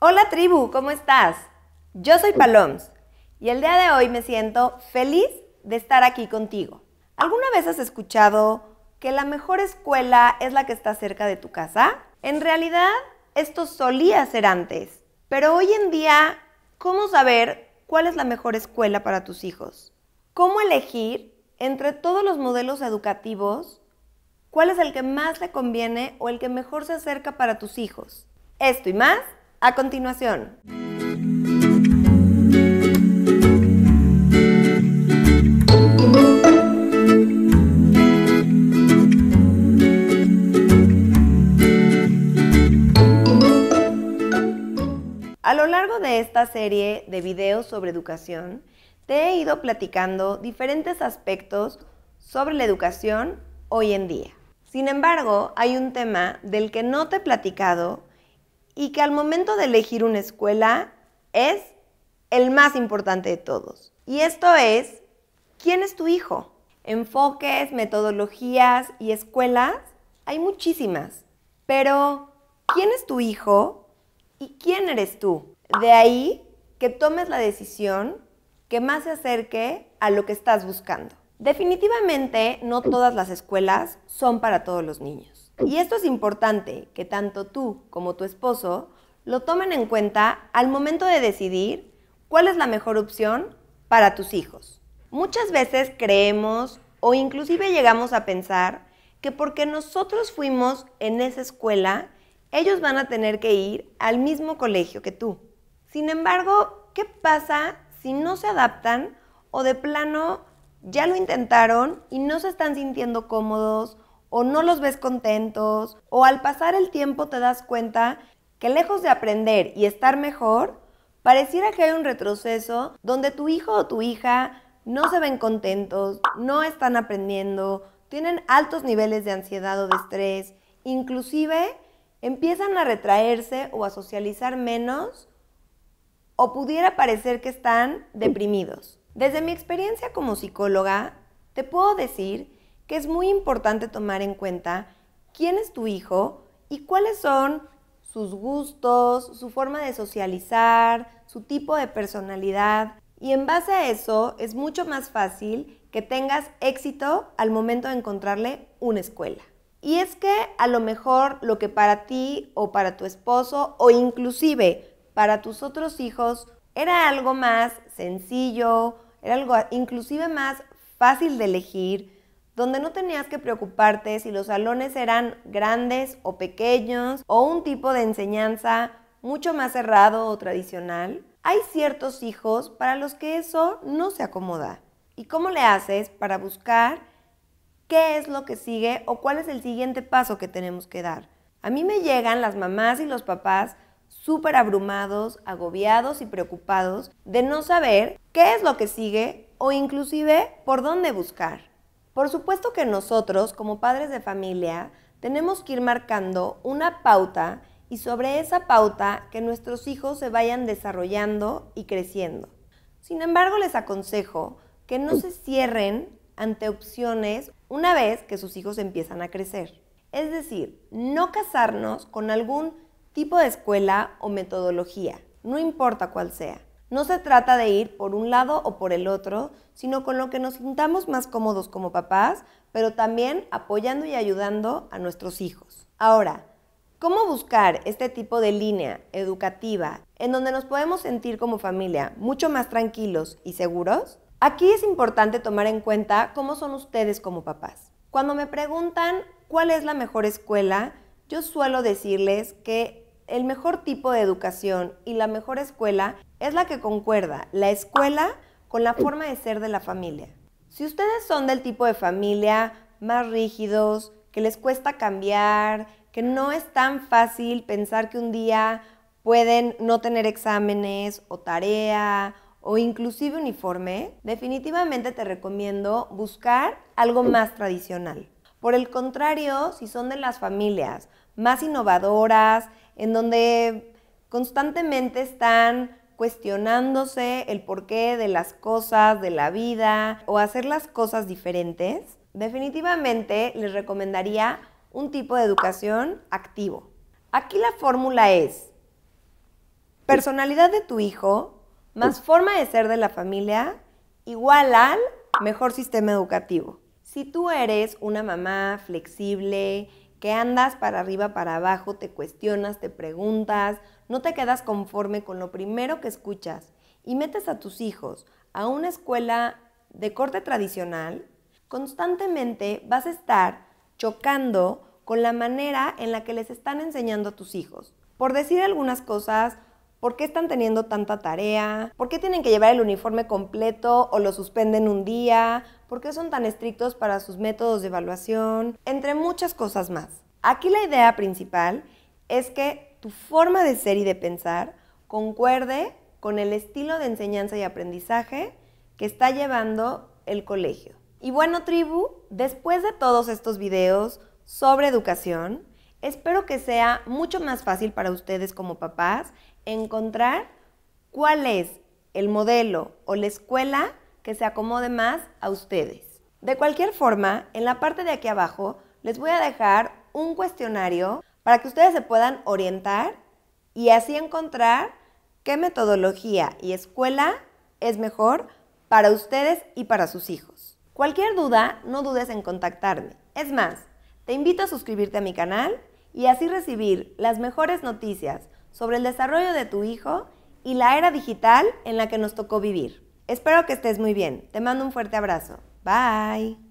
Hola tribu, ¿cómo estás? Yo soy Paloms y el día de hoy me siento feliz de estar aquí contigo. ¿Alguna vez has escuchado que la mejor escuela es la que está cerca de tu casa? En realidad, esto solía ser antes, pero hoy en día, ¿cómo saber cuál es la mejor escuela para tus hijos? ¿Cómo elegir entre todos los modelos educativos cuál es el que más le conviene o el que mejor se acerca para tus hijos? Esto y más a continuación. A lo largo de esta serie de videos sobre educación, te he ido platicando diferentes aspectos sobre la educación hoy en día. Sin embargo, hay un tema del que no te he platicado y que al momento de elegir una escuela es el más importante de todos. Y esto es, ¿quién es tu hijo? Enfoques, metodologías y escuelas, hay muchísimas. Pero, ¿quién es tu hijo? ¿Y quién eres tú? De ahí que tomes la decisión que más se acerque a lo que estás buscando. Definitivamente no todas las escuelas son para todos los niños. Y esto es importante, que tanto tú como tu esposo lo tomen en cuenta al momento de decidir cuál es la mejor opción para tus hijos. Muchas veces creemos o inclusive llegamos a pensar que porque nosotros fuimos en esa escuela, ellos van a tener que ir al mismo colegio que tú. Sin embargo, ¿qué pasa si no se adaptan o de plano ya lo intentaron y no se están sintiendo cómodos o no los ves contentos, o al pasar el tiempo te das cuenta que lejos de aprender y estar mejor, pareciera que hay un retroceso donde tu hijo o tu hija no se ven contentos, no están aprendiendo, tienen altos niveles de ansiedad o de estrés, inclusive empiezan a retraerse o a socializar menos o pudiera parecer que están deprimidos. Desde mi experiencia como psicóloga, te puedo decir que es muy importante tomar en cuenta quién es tu hijo y cuáles son sus gustos, su forma de socializar, su tipo de personalidad. Y en base a eso es mucho más fácil que tengas éxito al momento de encontrarle una escuela. Y es que a lo mejor lo que para ti o para tu esposo o inclusive para tus otros hijos era algo más sencillo, era algo inclusive más fácil de elegir, donde no tenías que preocuparte si los salones eran grandes o pequeños o un tipo de enseñanza mucho más cerrado o tradicional. Hay ciertos hijos para los que eso no se acomoda. ¿Y cómo le haces para buscar qué es lo que sigue o cuál es el siguiente paso que tenemos que dar? A mí me llegan las mamás y los papás súper abrumados, agobiados y preocupados de no saber qué es lo que sigue o inclusive por dónde buscar. Por supuesto que nosotros, como padres de familia, tenemos que ir marcando una pauta y sobre esa pauta que nuestros hijos se vayan desarrollando y creciendo. Sin embargo, les aconsejo que no se cierren ante opciones una vez que sus hijos empiezan a crecer. Es decir, no casarnos con algún tipo de escuela o metodología, no importa cuál sea. No se trata de ir por un lado o por el otro, sino con lo que nos sintamos más cómodos como papás, pero también apoyando y ayudando a nuestros hijos. Ahora, ¿cómo buscar este tipo de línea educativa en donde nos podemos sentir como familia mucho más tranquilos y seguros? Aquí es importante tomar en cuenta cómo son ustedes como papás. Cuando me preguntan cuál es la mejor escuela, yo suelo decirles que el mejor tipo de educación y la mejor escuela es la que concuerda la escuela con la forma de ser de la familia. Si ustedes son del tipo de familia más rígidos, que les cuesta cambiar, que no es tan fácil pensar que un día pueden no tener exámenes o tarea o inclusive uniforme, definitivamente te recomiendo buscar algo más tradicional. Por el contrario, si son de las familias más innovadoras, en donde constantemente están cuestionándose el porqué de las cosas, de la vida o hacer las cosas diferentes, definitivamente les recomendaría un tipo de educación activo. Aquí la fórmula es personalidad de tu hijo más forma de ser de la familia igual al mejor sistema educativo. Si tú eres una mamá flexible, que andas para arriba, para abajo, te cuestionas, te preguntas, no te quedas conforme con lo primero que escuchas y metes a tus hijos a una escuela de corte tradicional, constantemente vas a estar chocando con la manera en la que les están enseñando a tus hijos. Por decir algunas cosas, ¿Por qué están teniendo tanta tarea? ¿Por qué tienen que llevar el uniforme completo o lo suspenden un día? ¿Por qué son tan estrictos para sus métodos de evaluación? Entre muchas cosas más. Aquí la idea principal es que tu forma de ser y de pensar concuerde con el estilo de enseñanza y aprendizaje que está llevando el colegio. Y bueno, tribu, después de todos estos videos sobre educación, espero que sea mucho más fácil para ustedes como papás encontrar cuál es el modelo o la escuela que se acomode más a ustedes. De cualquier forma, en la parte de aquí abajo les voy a dejar un cuestionario para que ustedes se puedan orientar y así encontrar qué metodología y escuela es mejor para ustedes y para sus hijos. Cualquier duda, no dudes en contactarme. Es más, te invito a suscribirte a mi canal y así recibir las mejores noticias sobre el desarrollo de tu hijo y la era digital en la que nos tocó vivir. Espero que estés muy bien. Te mando un fuerte abrazo. Bye.